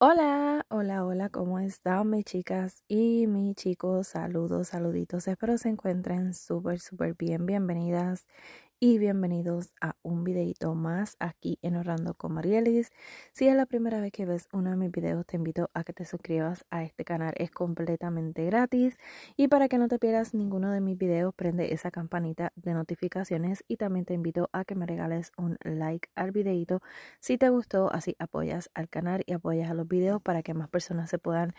Hola, hola, hola, ¿cómo están mis chicas y mis chicos? Saludos, saluditos, espero se encuentren súper, súper bien, bienvenidas y bienvenidos a un videito más aquí en Orlando con Marielis. Si es la primera vez que ves uno de mis videos, te invito a que te suscribas a este canal, es completamente gratis. Y para que no te pierdas ninguno de mis videos, prende esa campanita de notificaciones y también te invito a que me regales un like al videito si te gustó, así apoyas al canal y apoyas a los videos para que más personas se puedan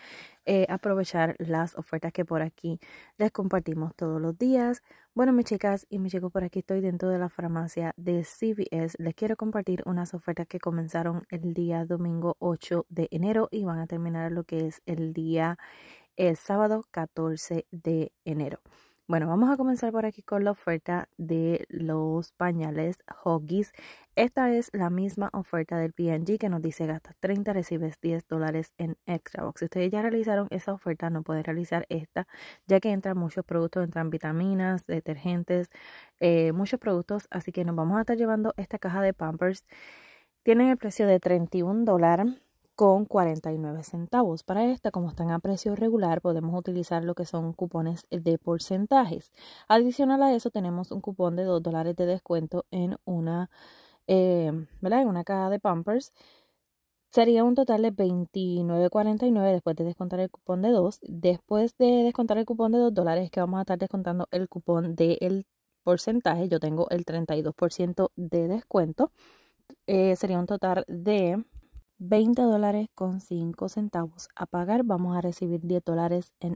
eh, aprovechar las ofertas que por aquí les compartimos todos los días. Bueno, mis chicas y mis chicos, por aquí estoy dentro de la farmacia de CVS. Les quiero compartir unas ofertas que comenzaron el día domingo 8 de enero y van a terminar lo que es el día eh, sábado 14 de enero. Bueno, vamos a comenzar por aquí con la oferta de los pañales Huggies. Esta es la misma oferta del P&G que nos dice gasta 30, recibes 10 dólares en extra box. Si ustedes ya realizaron esa oferta, no pueden realizar esta, ya que entran muchos productos, entran vitaminas, detergentes, eh, muchos productos. Así que nos vamos a estar llevando esta caja de Pampers. Tienen el precio de 31 dólares con 49 centavos. Para esta, como están a precio regular, podemos utilizar lo que son cupones de porcentajes. Adicional a eso, tenemos un cupón de 2 dólares de descuento en una, eh, ¿verdad? En una caja de Pampers. Sería un total de 29.49 después de descontar el cupón de 2. Después de descontar el cupón de 2 dólares que vamos a estar descontando el cupón del de porcentaje, yo tengo el 32% de descuento. Eh, sería un total de 20 dólares con 5 centavos a pagar. Vamos a recibir 10 dólares en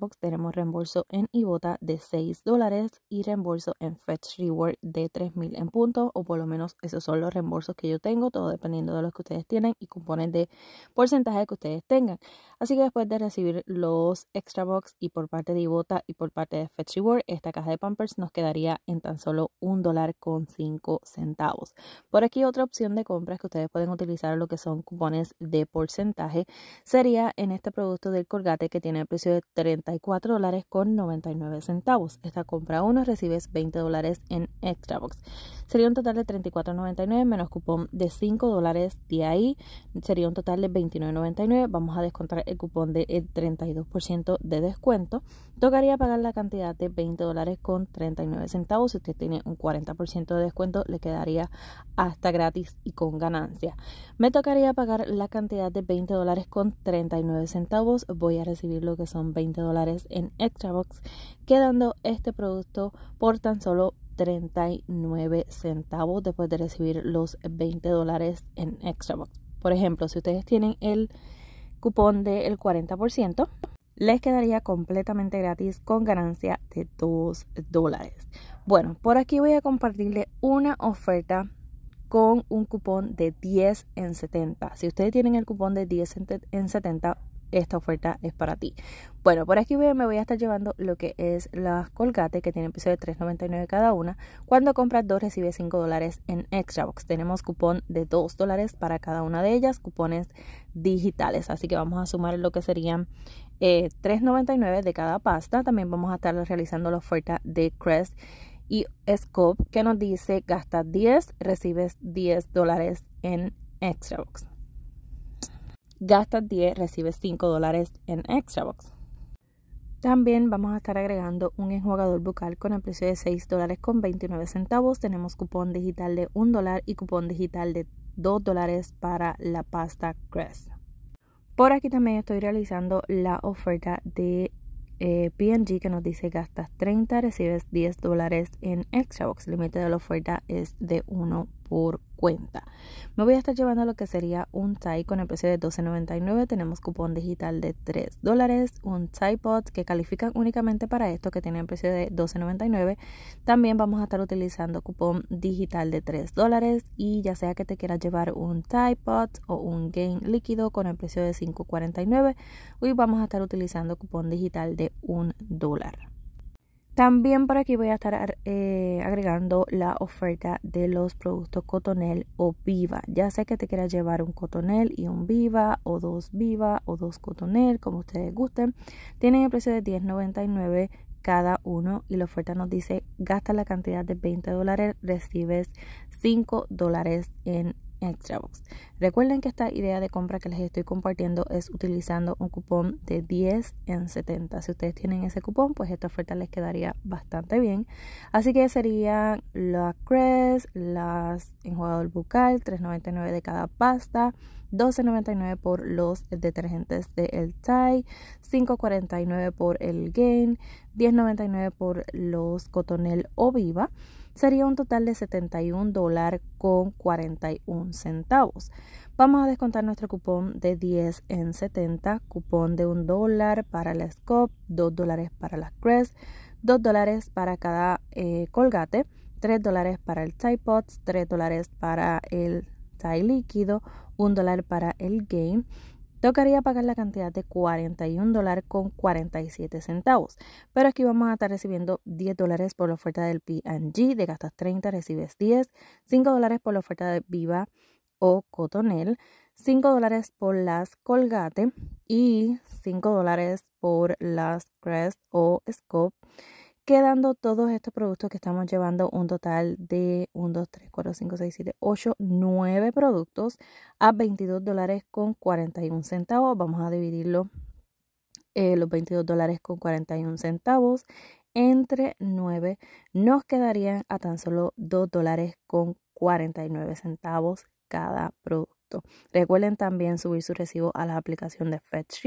Box, Tenemos reembolso en Ibota de 6 dólares y reembolso en Fetch Reward de 3000 en puntos. O por lo menos esos son los reembolsos que yo tengo, todo dependiendo de los que ustedes tienen y componen de porcentaje que ustedes tengan. Así que después de recibir los Extra Box y por parte de Ibota y por parte de Fetch Reward, esta caja de Pampers nos quedaría en tan solo 1 dólar con 5 centavos. Por aquí otra opción de compras que ustedes pueden utilizar lo que son cupones de porcentaje sería en este producto del Colgate que tiene el precio de 34 dólares con 99 centavos. Esta compra uno recibes 20 dólares en Extra Box. Sería un total de 34.99 menos cupón de 5 dólares de ahí. Sería un total de 29.99. Vamos a descontar el cupón de el 32% de descuento. Tocaría pagar la cantidad de 20 dólares con 39 centavos. Si usted tiene un 40% de descuento, le quedaría hasta gratis y con ganancia. Me tocaría pagar la cantidad de 20 dólares con 39 centavos. Voy a recibir lo que son 20 dólares en extra box, quedando este producto por tan solo 39 centavos después de recibir los 20 dólares en extra box. Por ejemplo, si ustedes tienen el cupón del 40%, les quedaría completamente gratis con ganancia de 2 dólares. Bueno, por aquí voy a compartirle una oferta con un cupón de 10 en 70. Si ustedes tienen el cupón de 10 en 70, esta oferta es para ti. Bueno, por aquí me voy a estar llevando lo que es las colgate que tienen precio de $3.99 cada una. Cuando compras dos recibes 5 dólares en extra box. Tenemos cupón de 2 dólares para cada una de ellas, cupones digitales. Así que vamos a sumar lo que serían $3.99 eh, de cada pasta. También vamos a estar realizando la oferta de Crest y Scope que nos dice gasta 10, recibes 10 dólares en Box. Gasta 10, recibes 5 dólares en Box. También vamos a estar agregando un enjuagador bucal con el precio de 6 dólares con 29 centavos. Tenemos cupón digital de 1 dólar y cupón digital de 2 dólares para la pasta Crest. Por aquí también estoy realizando la oferta de eh, PNG que nos dice gastas 30, recibes 10 dólares en box El límite de la oferta es de 1 por cuenta. Me voy a estar llevando lo que sería un tie con el precio de $12.99. Tenemos cupón digital de 3 dólares, un tie pot que califican únicamente para esto que tiene el precio de $12.99. También vamos a estar utilizando cupón digital de 3 dólares y ya sea que te quieras llevar un tie pot o un game líquido con el precio de $5.49, hoy vamos a estar utilizando cupón digital de un dólar. También por aquí voy a estar eh, agregando la oferta de los productos Cotonel o Viva. Ya sé que te quieras llevar un Cotonel y un Viva o dos Viva o dos Cotonel, como ustedes gusten. Tienen el precio de $10.99 cada uno y la oferta nos dice gasta la cantidad de 20 dólares, recibes 5 dólares en box. Recuerden que esta idea de compra que les estoy compartiendo es utilizando un cupón de 10 en 70. Si ustedes tienen ese cupón, pues esta oferta les quedaría bastante bien. Así que serían la Crest, las enjuagador bucal, $3.99 de cada pasta. $12.99 por los detergentes de El $5.49 por el Gain, 10.99 por los cotonel o viva, sería un total de 71 dólares con 41 centavos. Vamos a descontar nuestro cupón de 10 en 70, cupón de 1 dólar para la Scope, 2 dólares para la Crest, 2 dólares para cada eh, colgate, 3 dólares para el Tide Pods, 3 dólares para el Tide líquido, 1 dólar para el Game, tocaría pagar la cantidad de $41.47, Pero aquí vamos a estar recibiendo 10 por la oferta del P&G, de gastas 30 recibes 10, 5 por la oferta de Viva o Cotonel, 5 por las Colgate y 5 por las Crest o Scope quedando todos estos productos que estamos llevando un total de 1, 2, 3, 4, 5, 6, 7, 8, 9 productos a 22 dólares con 41 centavos. Vamos a dividirlo eh, los 22 dólares con 41 centavos entre 9 nos quedarían a tan solo 2 dólares con 49 centavos cada producto. Recuerden también subir su recibo a la aplicación de Fetch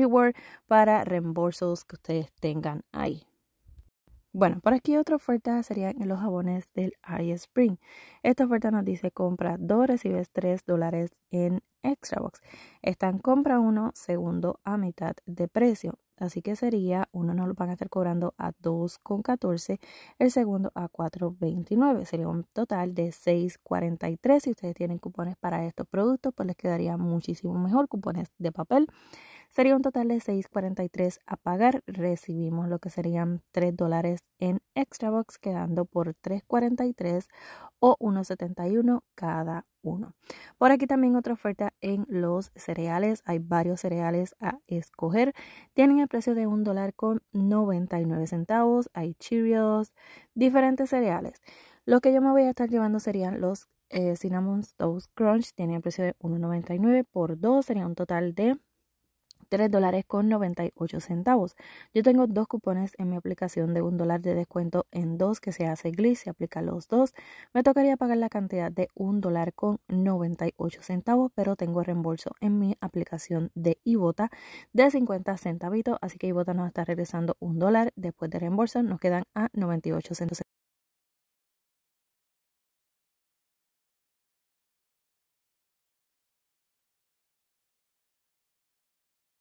para reembolsos que ustedes tengan ahí. Bueno, por aquí otra oferta serían los jabones del iSpring. Spring. Esta oferta nos dice compra 2, recibes 3 dólares en Extra Box. Están compra uno, segundo a mitad de precio. Así que sería, uno nos lo van a estar cobrando a 2,14, el segundo a 4,29. Sería un total de 6,43. Si ustedes tienen cupones para estos productos, pues les quedaría muchísimo mejor cupones de papel. Sería un total de 6.43 a pagar. Recibimos lo que serían 3 dólares en extra box, quedando por 3.43 o 1.71 cada uno. Por aquí también otra oferta en los cereales. Hay varios cereales a escoger. Tienen el precio de un dólar con 99 centavos. Hay Cheerios, diferentes cereales. Lo que yo me voy a estar llevando serían los eh, Cinnamon Toast Crunch. Tienen el precio de 1.99 por 2. Sería un total de 3 dólares con 98 centavos. Yo tengo dos cupones en mi aplicación de un dólar de descuento en dos que se hace Glee, se aplica los dos. Me tocaría pagar la cantidad de un dólar con 98 centavos, pero tengo reembolso en mi aplicación de Ibota de 50 centavitos, así que Ibota nos está regresando un dólar. Después de reembolso nos quedan a 98 centavos.